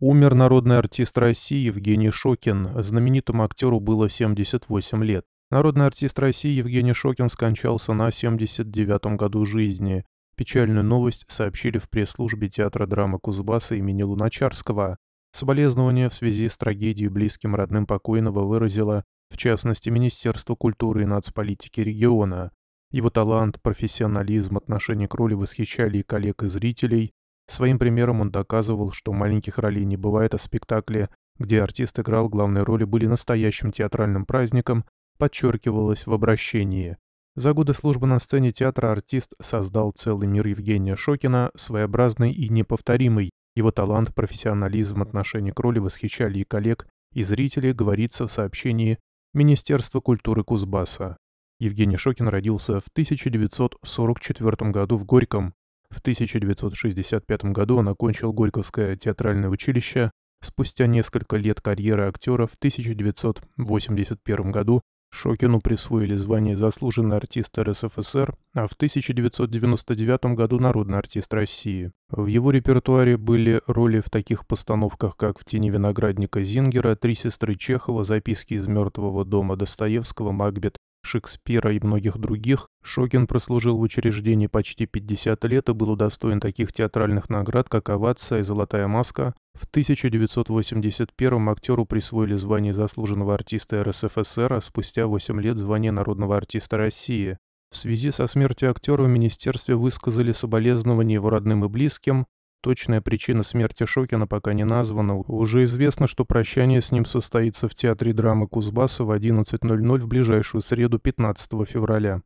Умер народный артист России Евгений Шокин. Знаменитому актеру было 78 лет. Народный артист России Евгений Шокин скончался на 79-м году жизни. Печальную новость сообщили в пресс-службе Театра драмы Кузбасса имени Луначарского. Соболезнования в связи с трагедией близким родным покойного выразило, в частности, Министерство культуры и нацполитики региона. Его талант, профессионализм, отношение к роли восхищали и коллег и зрителей, Своим примером он доказывал, что маленьких ролей не бывает, а спектакли, где артист играл главные роли, были настоящим театральным праздником, подчеркивалось в обращении. За годы службы на сцене театра артист создал целый мир Евгения Шокина, своеобразный и неповторимый. Его талант, профессионализм, отношение к роли восхищали и коллег, и зрители, говорится в сообщении Министерства культуры Кузбасса. Евгений Шокин родился в 1944 году в Горьком, в 1965 году он окончил Горьковское театральное училище. Спустя несколько лет карьеры актера в 1981 году Шокину присвоили звание заслуженный артист РСФСР, а в 1999 году народный артист России. В его репертуаре были роли в таких постановках, как «В тени виноградника» Зингера, «Три сестры Чехова», «Записки из мертвого дома» Достоевского, "Магбет". Шекспира и многих других, Шокин прослужил в учреждении почти 50 лет и был удостоен таких театральных наград, как «Овация» и «Золотая маска». В 1981-м актеру присвоили звание заслуженного артиста РСФСР, а спустя 8 лет звание народного артиста России. В связи со смертью актера в министерстве высказали соболезнования его родным и близким, Точная причина смерти Шокина пока не названа. Уже известно, что прощание с ним состоится в Театре драмы Кузбасса в 11.00 в ближайшую среду 15 февраля.